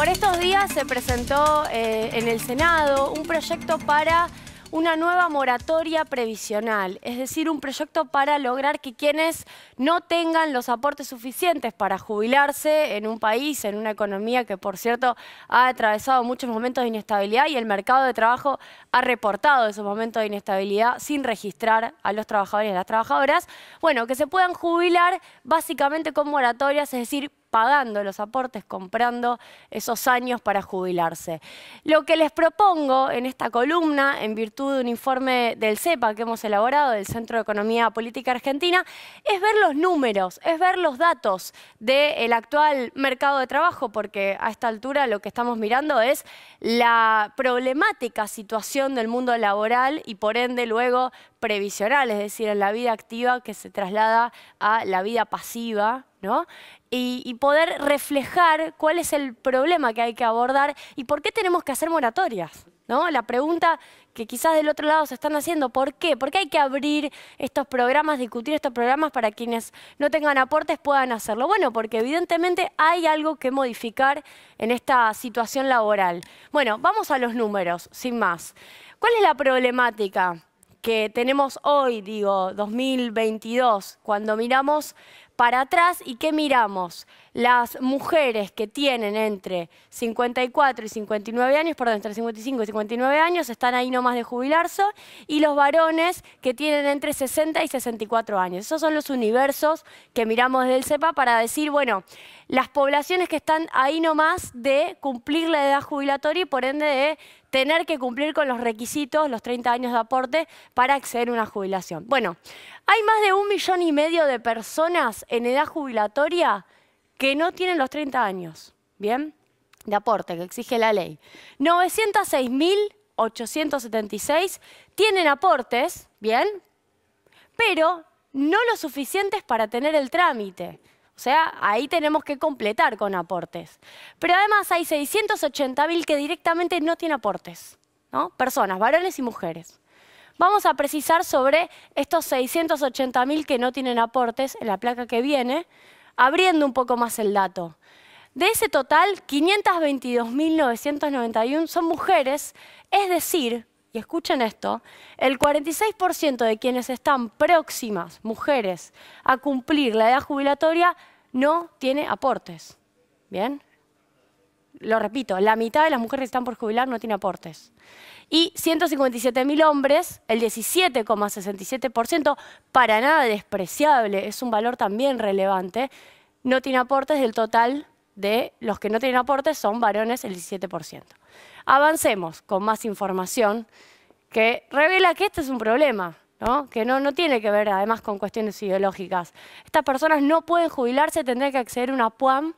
Por estos días se presentó eh, en el Senado un proyecto para una nueva moratoria previsional, es decir, un proyecto para lograr que quienes no tengan los aportes suficientes para jubilarse en un país, en una economía que, por cierto, ha atravesado muchos momentos de inestabilidad y el mercado de trabajo ha reportado esos momentos de inestabilidad sin registrar a los trabajadores y a las trabajadoras, bueno, que se puedan jubilar básicamente con moratorias, es decir, pagando los aportes, comprando esos años para jubilarse. Lo que les propongo en esta columna, en virtud de un informe del CEPA que hemos elaborado, del Centro de Economía Política Argentina, es ver los números, es ver los datos del actual mercado de trabajo, porque a esta altura lo que estamos mirando es la problemática situación del mundo laboral y por ende luego previsional, es decir, en la vida activa que se traslada a la vida pasiva ¿no? Y, poder reflejar cuál es el problema que hay que abordar y por qué tenemos que hacer moratorias. ¿No? La pregunta que quizás del otro lado se están haciendo, ¿por qué? ¿Por qué hay que abrir estos programas, discutir estos programas para quienes no tengan aportes puedan hacerlo? Bueno, porque evidentemente hay algo que modificar en esta situación laboral. Bueno, vamos a los números, sin más. ¿Cuál es la problemática? que tenemos hoy, digo, 2022, cuando miramos para atrás y qué miramos. Las mujeres que tienen entre 54 y 59 años, perdón, entre 55 y 59 años, están ahí nomás de jubilarse, y los varones que tienen entre 60 y 64 años. Esos son los universos que miramos desde el CEPA para decir, bueno, las poblaciones que están ahí nomás de cumplir la edad jubilatoria y por ende de tener que cumplir con los requisitos, los 30 años de aporte, para acceder a una jubilación. Bueno, hay más de un millón y medio de personas en edad jubilatoria que no tienen los 30 años, ¿bien? De aporte que exige la ley. 906.876 tienen aportes, ¿bien? Pero no lo suficientes para tener el trámite. O sea, ahí tenemos que completar con aportes. Pero además hay 680.000 que directamente no tienen aportes, ¿no? Personas, varones y mujeres. Vamos a precisar sobre estos 680.000 que no tienen aportes en la placa que viene, abriendo un poco más el dato. De ese total, 522.991 son mujeres, es decir, y escuchen esto, el 46% de quienes están próximas, mujeres, a cumplir la edad jubilatoria no tiene aportes. ¿Bien? Lo repito, la mitad de las mujeres que están por jubilar no tiene aportes. Y 157.000 hombres, el 17,67%, para nada despreciable, es un valor también relevante, no tiene aportes del total de los que no tienen aporte son varones el 17%. Avancemos con más información que revela que este es un problema, ¿no? que no, no tiene que ver además con cuestiones ideológicas. Estas personas no pueden jubilarse, tendrán que acceder a una PUAM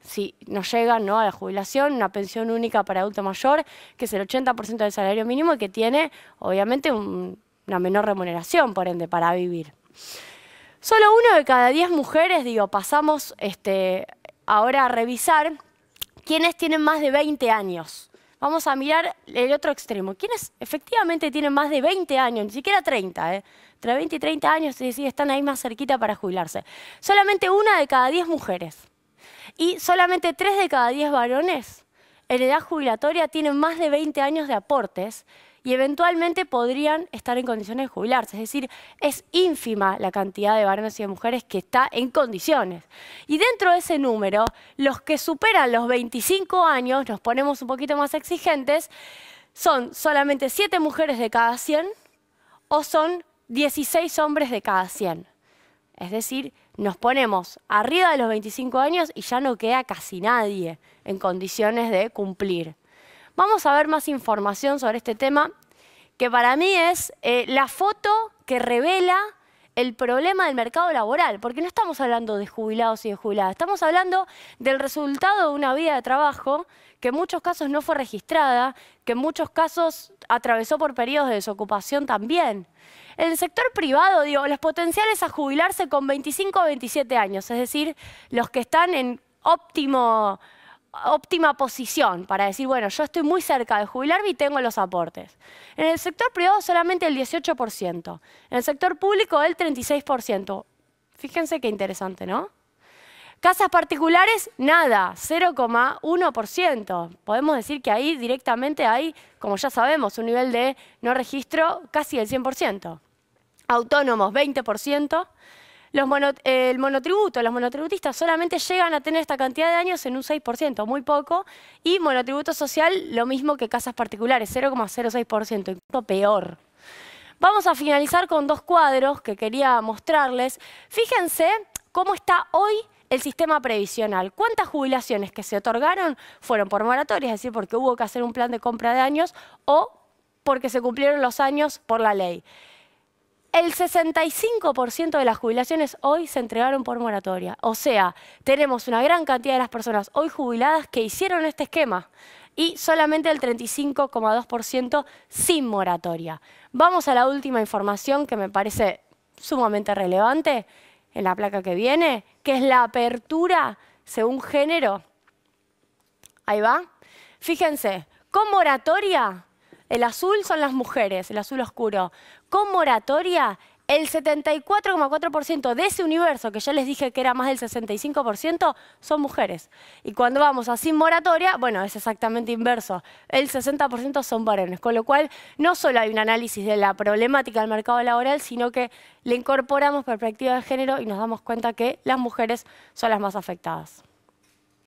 si no llegan ¿no? a la jubilación, una pensión única para adulto mayor, que es el 80% del salario mínimo y que tiene obviamente una menor remuneración, por ende, para vivir. Solo uno de cada diez mujeres, digo, pasamos este, ahora revisar quiénes tienen más de 20 años. Vamos a mirar el otro extremo. ¿Quiénes efectivamente tienen más de 20 años? Ni siquiera 30, ¿eh? Entre 20 y 30 años sí, están ahí más cerquita para jubilarse. Solamente una de cada 10 mujeres y solamente 3 de cada 10 varones en edad jubilatoria tienen más de 20 años de aportes y eventualmente podrían estar en condiciones de jubilarse. Es decir, es ínfima la cantidad de varones y de mujeres que está en condiciones. Y dentro de ese número, los que superan los 25 años, nos ponemos un poquito más exigentes, son solamente 7 mujeres de cada 100 o son 16 hombres de cada 100. Es decir, nos ponemos arriba de los 25 años y ya no queda casi nadie en condiciones de cumplir vamos a ver más información sobre este tema, que para mí es eh, la foto que revela el problema del mercado laboral, porque no estamos hablando de jubilados y de jubiladas, estamos hablando del resultado de una vida de trabajo que en muchos casos no fue registrada, que en muchos casos atravesó por periodos de desocupación también. En el sector privado, digo, los potenciales a jubilarse con 25 o 27 años, es decir, los que están en óptimo óptima posición para decir, bueno, yo estoy muy cerca de jubilarme y tengo los aportes. En el sector privado solamente el 18%, en el sector público el 36%. Fíjense qué interesante, ¿no? Casas particulares, nada, 0,1%. Podemos decir que ahí directamente hay, como ya sabemos, un nivel de no registro casi del 100%. Autónomos, 20%. Los el monotributo, los monotributistas solamente llegan a tener esta cantidad de años en un 6%, muy poco, y monotributo social lo mismo que casas particulares, 0,06%, incluso peor. Vamos a finalizar con dos cuadros que quería mostrarles. Fíjense cómo está hoy el sistema previsional. ¿Cuántas jubilaciones que se otorgaron fueron por moratoria? es decir, porque hubo que hacer un plan de compra de años o porque se cumplieron los años por la ley? el 65% de las jubilaciones hoy se entregaron por moratoria. O sea, tenemos una gran cantidad de las personas hoy jubiladas que hicieron este esquema y solamente el 35,2% sin moratoria. Vamos a la última información que me parece sumamente relevante en la placa que viene, que es la apertura según género. Ahí va. Fíjense, con moratoria el azul son las mujeres, el azul oscuro. Con moratoria, el 74,4% de ese universo, que ya les dije que era más del 65%, son mujeres. Y cuando vamos a sin moratoria, bueno, es exactamente inverso. El 60% son varones. Con lo cual, no solo hay un análisis de la problemática del mercado laboral, sino que le incorporamos perspectiva de género y nos damos cuenta que las mujeres son las más afectadas.